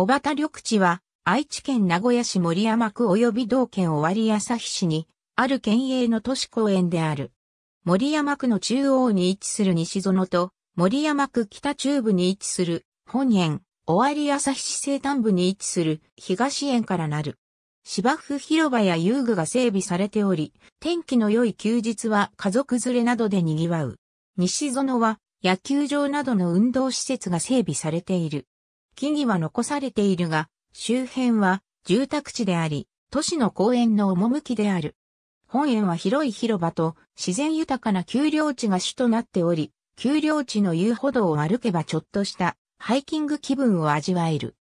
小畑緑地は、愛知県名古屋市森山区及び同県尾張旭市に、ある県営の都市公園である。森山区の中央に位置する西園と、森山区北中部に位置する本園、尾張旭市西端部に位置する東園からなる。芝生広場や遊具が整備されており、天気の良い休日は家族連れなどで賑わう。西園は野球場などの運動施設が整備されている。木々は残されているが、周辺は住宅地であり、都市の公園の趣である。本園は広い広場と自然豊かな丘陵地が主となっており、丘陵地の遊歩道を歩けばちょっとしたハイキング気分を味わえる。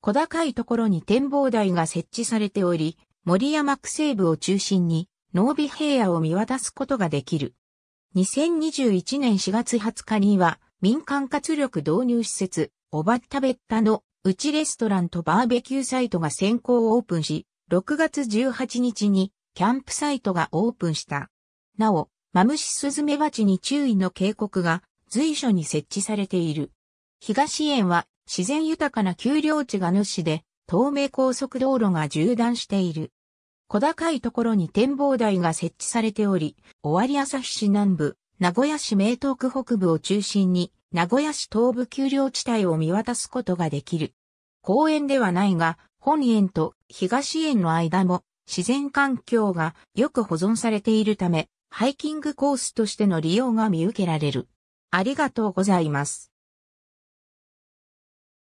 小高いところに展望台が設置されており、森山区西部を中心に、濃尾平野を見渡すことができる。2021年4月20日には、民間活力導入施設、オバッタベッタのうちレストランとバーベキューサイトが先行オープンし、6月18日にキャンプサイトがオープンした。なお、マムシスズメバチに注意の警告が随所に設置されている。東園は自然豊かな丘陵地が主で、東名高速道路が縦断している。小高いところに展望台が設置されており、尾張日市南部、名古屋市名東区北部を中心に、名古屋市東部丘陵地帯を見渡すことができる。公園ではないが、本園と東園の間も自然環境がよく保存されているため、ハイキングコースとしての利用が見受けられる。ありがとうございます。